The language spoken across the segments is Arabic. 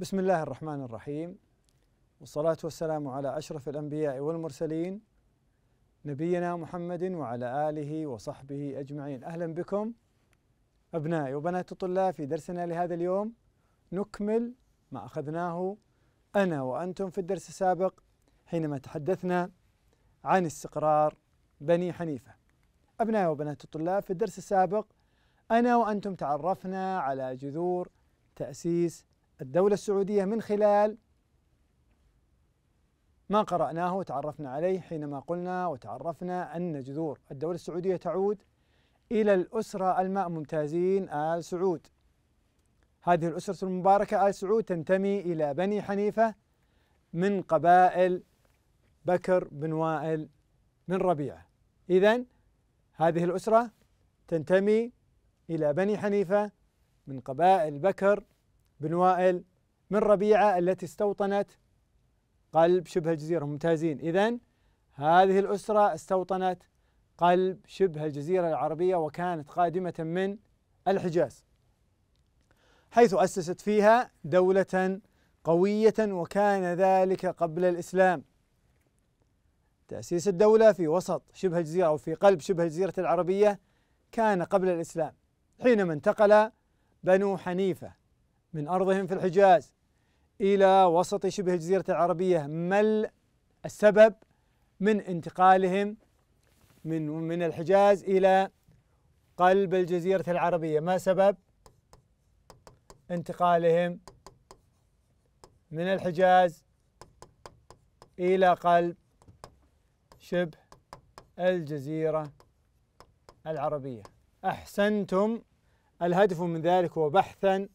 بسم الله الرحمن الرحيم والصلاة والسلام على أشرف الأنبياء والمرسلين نبينا محمد وعلى آله وصحبه أجمعين أهلا بكم أبنائي وبنات الطلاب في درسنا لهذا اليوم نكمل ما أخذناه أنا وأنتم في الدرس السابق حينما تحدثنا عن استقرار بني حنيفة أبنائي وبنات الطلاب في الدرس السابق أنا وأنتم تعرفنا على جذور تأسيس الدولة السعودية من خلال ما قرأناه وتعرفنا عليه حينما قلنا وتعرفنا أن جذور الدولة السعودية تعود إلى الأسرة ممتازين آل سعود هذه الأسرة المباركة آل سعود تنتمي إلى بني حنيفة من قبائل بكر بن وائل من ربيعة إذا هذه الأسرة تنتمي إلى بني حنيفة من قبائل بكر بن وائل من ربيعة التي استوطنت قلب شبه الجزيرة ممتازين إذا هذه الأسرة استوطنت قلب شبه الجزيرة العربية وكانت قادمة من الحجاز حيث أسست فيها دولة قوية وكان ذلك قبل الإسلام تأسيس الدولة في وسط شبه الجزيرة أو في قلب شبه الجزيرة العربية كان قبل الإسلام حينما انتقل بنو حنيفة من أرضهم في الحجاز إلى وسط شبه الجزيرة العربية ما السبب من انتقالهم من من الحجاز إلى قلب الجزيرة العربية ما سبب انتقالهم من الحجاز إلى قلب شبه الجزيرة العربية أحسنتم الهدف من ذلك هو بحثا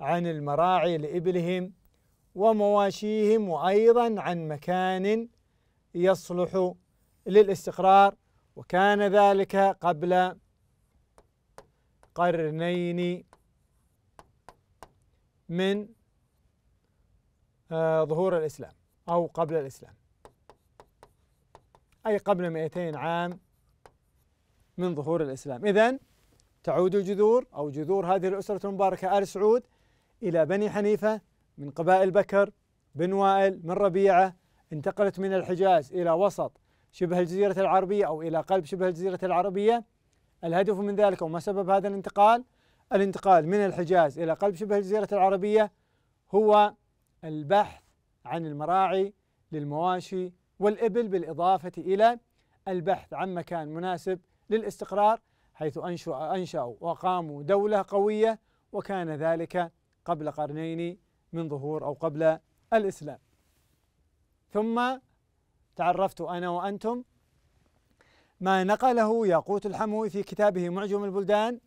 عن المراعي لإبلهم ومواشيهم وأيضا عن مكان يصلح للاستقرار وكان ذلك قبل قرنين من آه، ظهور الإسلام أو قبل الإسلام أي قبل 200 عام من ظهور الإسلام إذا تعود الجذور أو جذور هذه الأسرة المباركة آل سعود إلى بني حنيفة من قبائل بكر بن وائل من ربيعة انتقلت من الحجاز إلى وسط شبه الجزيرة العربية أو إلى قلب شبه الجزيرة العربية الهدف من ذلك وما سبب هذا الانتقال الانتقال من الحجاز إلى قلب شبه الجزيرة العربية هو البحث عن المراعي للمواشي والإبل بالإضافة إلى البحث عن مكان مناسب للاستقرار حيث أنشأوا وأقاموا دولة قوية وكان ذلك قبل قرنين من ظهور أو قبل الإسلام ثم تعرفت أنا وأنتم ما نقله ياقوت الحموي في كتابه معجم البلدان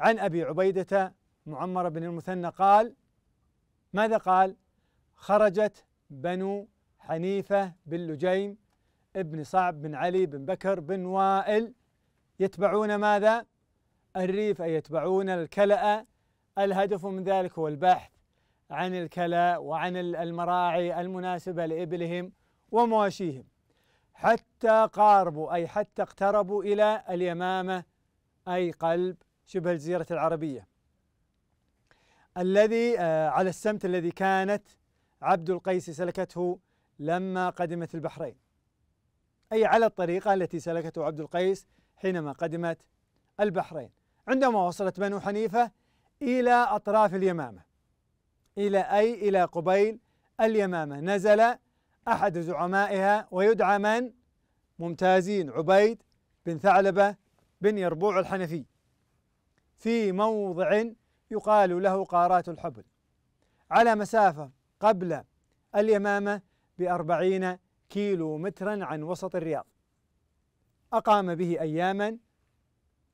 عن أبي عبيدة معمر بن المثنى قال ماذا قال خرجت بنو حنيفة بن لجيم ابن صعب بن علي بن بكر بن وائل يتبعون ماذا الريف أي يتبعون الكلأ الهدف من ذلك هو البحث عن الكلاء وعن المراعي المناسبة لإبلهم ومواشيهم حتى قاربوا أي حتى اقتربوا إلى اليمامة أي قلب شبه الجزيرة العربية الذي آه، على السمت الذي كانت عبد القيس سلكته لما قدمت البحرين أي على الطريقة التي سلكته عبد القيس حينما قدمت البحرين عندما وصلت بنو حنيفة إلى أطراف اليمامة إلى أي إلى قبيل اليمامة نزل أحد زعمائها ويدعى من ممتازين عبيد بن ثعلبة بن يربوع الحنفي في موضع يقال له قارات الحبل على مسافة قبل اليمامة بأربعين كيلو مترا عن وسط الرياض أقام به أياما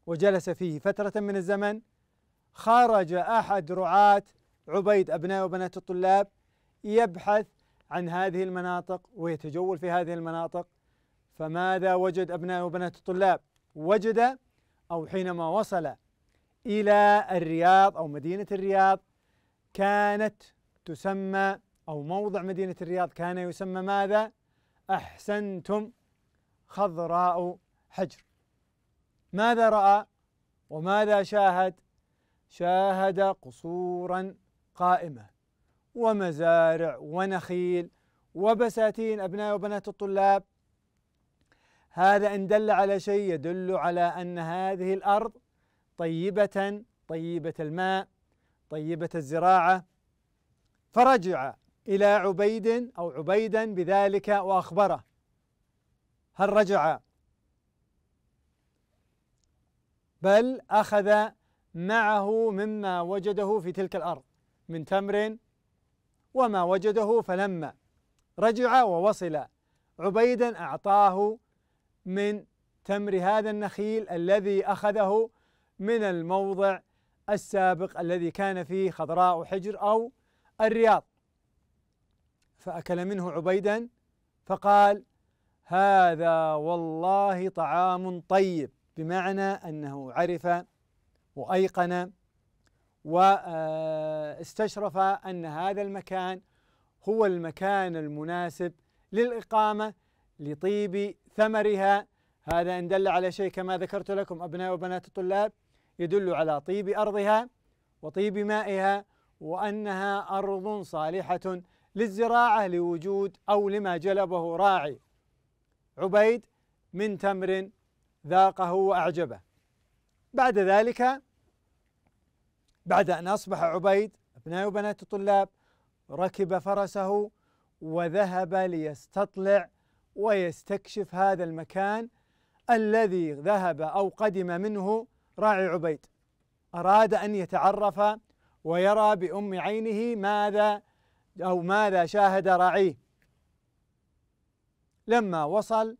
وجلس فيه فترة من الزمن خرج أحد رعاة عبيد أبناء وبنات الطلاب يبحث عن هذه المناطق ويتجول في هذه المناطق فماذا وجد أبناء وبنات الطلاب وجد أو حينما وصل إلى الرياض أو مدينة الرياض كانت تسمى أو موضع مدينة الرياض كان يسمى ماذا؟ أحسنتم خضراء حجر ماذا رأى وماذا شاهد شاهد قصورا قائمة ومزارع ونخيل وبساتين أبناء وبنات الطلاب هذا إن دل على شيء يدل على أن هذه الأرض طيبة طيبة الماء طيبة الزراعة فرجع إلى عبيد أو عبيدا بذلك وأخبره هل رجع بل أخذ معه مما وجده في تلك الأرض من تمر وما وجده فلما رجع ووصل عبيدا أعطاه من تمر هذا النخيل الذي أخذه من الموضع السابق الذي كان فيه خضراء حجر أو الرياض فأكل منه عبيدا فقال هذا والله طعام طيب بمعنى أنه عرف وأيقن واستشرف آه، أن هذا المكان هو المكان المناسب للإقامة لطيب ثمرها هذا إن دل على شيء كما ذكرت لكم أبناء وبنات الطلاب يدل على طيب أرضها وطيب مائها وأنها أرض صالحة للزراعة لوجود أو لما جلبه راعي عبيد من تمر ذاقه وأعجبه بعد ذلك بعد أن أصبح عبيد أبناء وبنات الطلاب ركب فرسه وذهب ليستطلع ويستكشف هذا المكان الذي ذهب أو قدم منه راعي عبيد أراد أن يتعرف ويرى بأم عينه ماذا أو ماذا شاهد راعيه لما وصل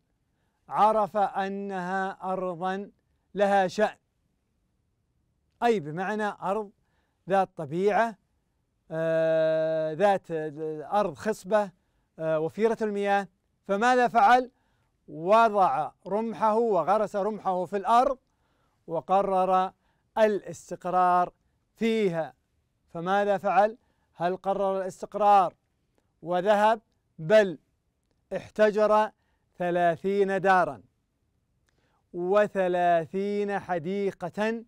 عرف أنها أرضا لها شأن أي بمعنى أرض ذات طبيعة آه، ذات أرض خصبة آه، وفيرة المياه فماذا فعل؟ وضع رمحه وغرس رمحه في الأرض وقرر الاستقرار فيها فماذا فعل؟ هل قرر الاستقرار وذهب؟ بل احتجر ثلاثين دارا وثلاثين حديقة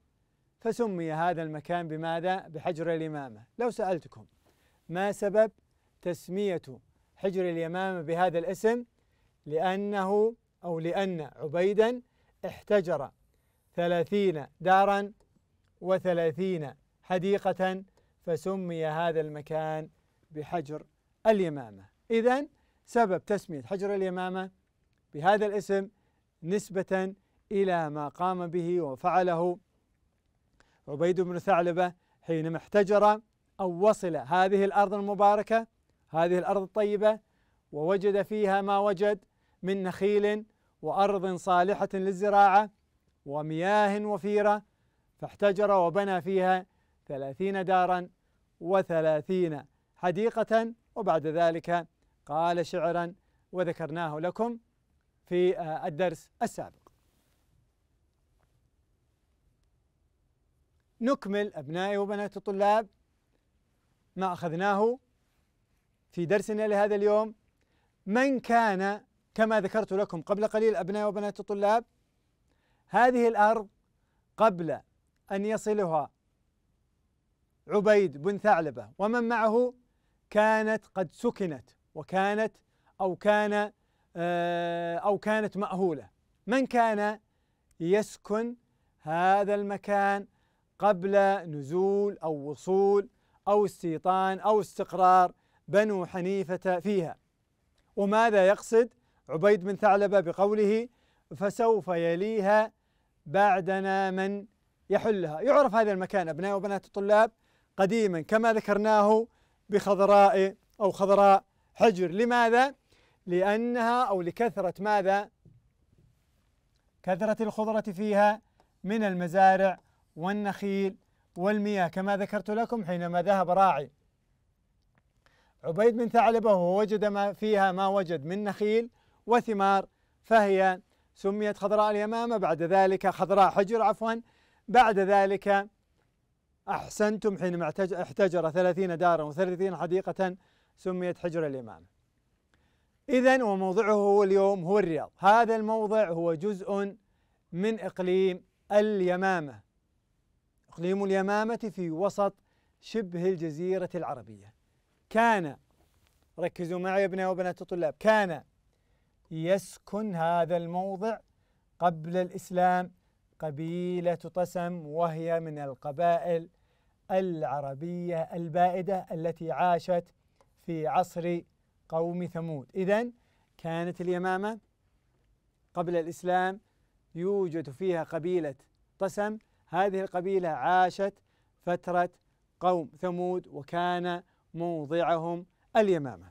فسمي هذا المكان بماذا؟ بحجر اليمامة لو سألتكم ما سبب تسمية حجر اليمامة بهذا الاسم لأنه أو لأن عبيدا احتجر ثلاثين دارا وثلاثين حديقة فسمي هذا المكان بحجر اليمامة إذا سبب تسمية حجر اليمامة بهذا الاسم نسبة إلى ما قام به وفعله عبيد بن ثعلبة حينما احتجر أو وصل هذه الأرض المباركة هذه الأرض الطيبة ووجد فيها ما وجد من نخيل وأرض صالحة للزراعة ومياه وفيرة فاحتجر وبنى فيها ثلاثين دارا وثلاثين حديقة وبعد ذلك قال شعرا وذكرناه لكم في الدرس السابق نكمل أبنائي وبنات الطلاب ما أخذناه في درسنا لهذا اليوم من كان كما ذكرت لكم قبل قليل أبنائي وبنات الطلاب هذه الأرض قبل أن يصلها عبيد بن ثعلبة ومن معه كانت قد سكنت وكانت أو كان آه، أو كانت مأهولة من كان يسكن هذا المكان قبل نزول أو وصول أو استيطان أو استقرار بنو حنيفة فيها وماذا يقصد عبيد بن ثعلبة بقوله فسوف يليها بعدنا من يحلها يعرف هذا المكان أبناء وبنات الطلاب قديما كما ذكرناه بخضراء أو خضراء حجر لماذا؟ لأنها أو لكثرة ماذا؟ كثرة الخضرة فيها من المزارع والنخيل والمياه كما ذكرت لكم حينما ذهب راعي عبيد بن ثعلبة ووجد ما فيها ما وجد من نخيل وثمار فهي سميت خضراء اليمامة بعد ذلك خضراء حجر عفوا بعد ذلك أحسنتم حينما احتجر ثلاثين دارا وثلاثين حديقة سميت حجر اليمامة إذا وموضعه اليوم هو الرياض هذا الموضع هو جزء من إقليم اليمامة إقليم اليمامة في وسط شبه الجزيرة العربية كان ركزوا معي يا ابناء وبنات الطلاب كان يسكن هذا الموضع قبل الإسلام قبيلة طسم وهي من القبائل العربية البائدة التي عاشت في عصر قوم ثمود إذا كانت اليمامة قبل الإسلام يوجد فيها قبيلة طسم هذه القبيلة عاشت فترة قوم ثمود وكان موضعهم اليمامة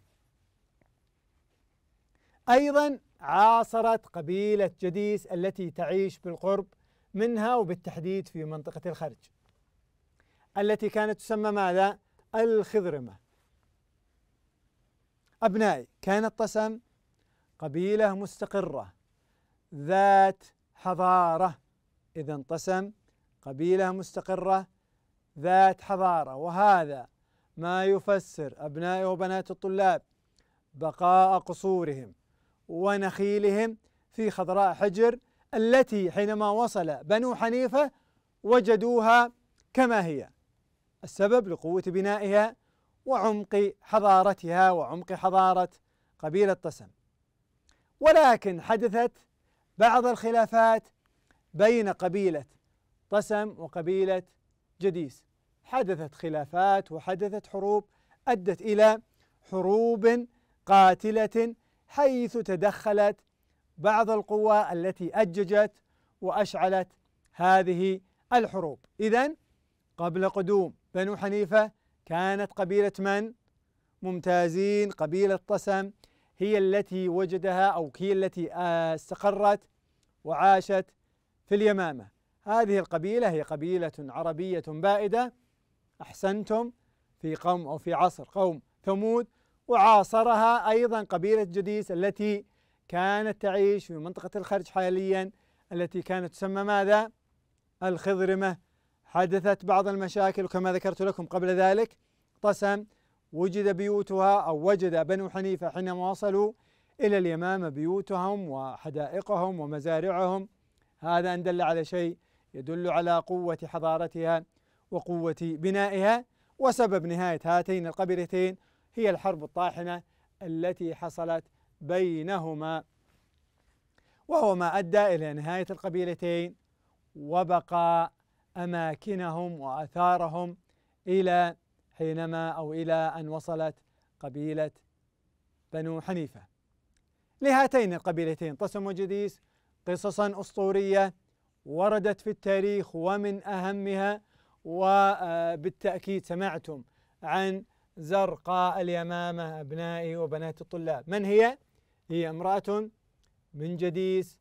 أيضا عاصرت قبيلة جديس التي تعيش بالقرب منها وبالتحديد في منطقة الخرج التي كانت تسمى ماذا؟ الخضرمة أبنائي كانت طسم قبيلة مستقرة ذات حضارة إذا طسم قبيلة مستقرة ذات حضارة وهذا ما يفسر أبناء وبنات الطلاب بقاء قصورهم ونخيلهم في خضراء حجر التي حينما وصل بنو حنيفة وجدوها كما هي السبب لقوة بنائها وعمق حضارتها وعمق حضارة قبيلة طسم ولكن حدثت بعض الخلافات بين قبيلة طسم وقبيلة جديس حدثت خلافات وحدثت حروب أدت إلى حروب قاتلة حيث تدخلت بعض القوى التي أججت وأشعلت هذه الحروب إذا قبل قدوم بنو حنيفة كانت قبيلة من؟ ممتازين قبيلة طسم هي التي وجدها أو هي التي آه، استقرت وعاشت في اليمامة هذه القبيلة هي قبيلة عربية بائدة أحسنتم في قوم أو في عصر قوم ثمود وعاصرها أيضا قبيلة جديس التي كانت تعيش في منطقة الخرج حاليا التي كانت تسمى ماذا؟ الخضرمة حدثت بعض المشاكل وكما ذكرت لكم قبل ذلك طسم وجد بيوتها أو وجد بنو حنيفة حينما وصلوا إلى اليمامة بيوتهم وحدائقهم ومزارعهم هذا أن دل على شيء يدل على قوة حضارتها وقوة بنائها وسبب نهاية هاتين القبيلتين هي الحرب الطاحنة التي حصلت بينهما وهو ما أدى إلى نهاية القبيلتين وبقى أماكنهم وآثارهم إلى حينما أو إلى أن وصلت قبيلة بنو حنيفة لهاتين القبيلتين طسم وجديس قصصا أسطورية وردت في التاريخ ومن أهمها وبالتأكيد سمعتم عن زرقاء اليمامة أبنائي وبنات الطلاب من هي؟ هي امرأة من جديس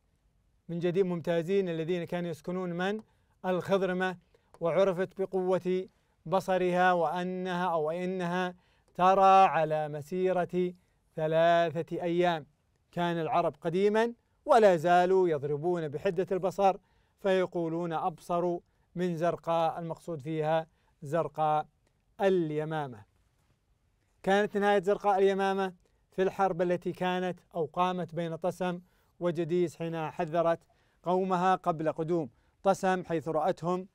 من جديد ممتازين الذين كانوا يسكنون من؟ الخضرمة وعرفت بقوة بصرها وأنها أو إنها ترى على مسيرة ثلاثة أيام كان العرب قديما ولا زالوا يضربون بحدة البصر فيقولون أبصر من زرقاء المقصود فيها زرقاء اليمامة كانت نهاية زرقاء اليمامة في الحرب التي كانت أو قامت بين طسم وجديس حين حذرت قومها قبل قدوم طسم حيث رأتهم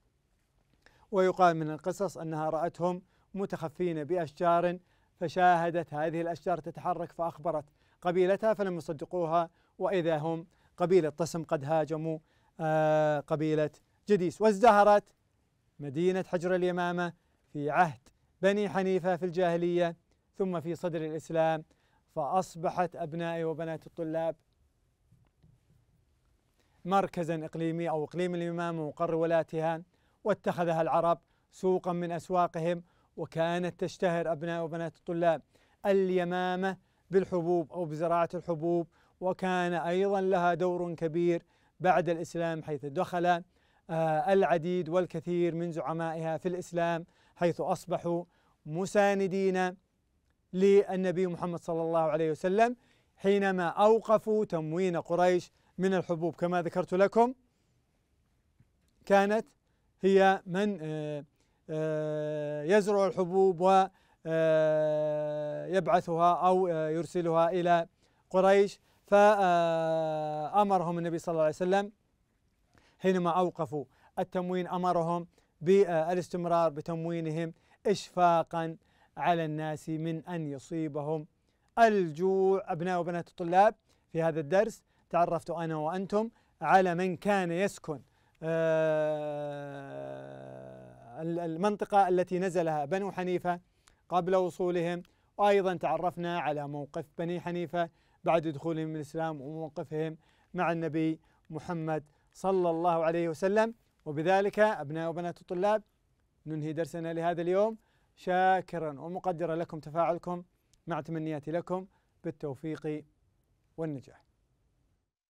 ويقال من القصص أنها رأتهم متخفين بأشجار فشاهدت هذه الأشجار تتحرك فأخبرت قبيلتها فلم يصدقوها وإذا هم قبيلة طسم قد هاجموا آه، قبيلة جديس وازدهرت مدينة حجر اليمامة في عهد بني حنيفة في الجاهلية ثم في صدر الإسلام فأصبحت أبنائي وبنات الطلاب مركزا إقليمي أو إقليم اليمامة وقر ولاتها واتخذها العرب سوقا من أسواقهم وكانت تشتهر أبناء وبنات الطلاب اليمامة بالحبوب أو بزراعة الحبوب وكان أيضا لها دور كبير بعد الإسلام حيث دخل آه، العديد والكثير من زعمائها في الإسلام حيث أصبحوا مساندين للنبي محمد صلى الله عليه وسلم حينما أوقفوا تموين قريش من الحبوب كما ذكرت لكم كانت هي من آه، آه، يزرع الحبوب ويبعثها أو يرسلها إلى قريش فأمرهم النبي صلى الله عليه وسلم حينما أوقفوا التموين أمرهم بالاستمرار بتموينهم إشفاقا على الناس من أن يصيبهم الجوع أبناء وبنات الطلاب في هذا الدرس تعرفت أنا وأنتم على من كان يسكن آه، المنطقة التي نزلها بنو حنيفة قبل وصولهم وأيضا تعرفنا على موقف بني حنيفة بعد دخولهم الإسلام وموقفهم مع النبي محمد صلى الله عليه وسلم وبذلك أبناء وبنات الطلاب ننهي درسنا لهذا اليوم شاكرا ومقدرا لكم تفاعلكم مع تمنياتي لكم بالتوفيق والنجاح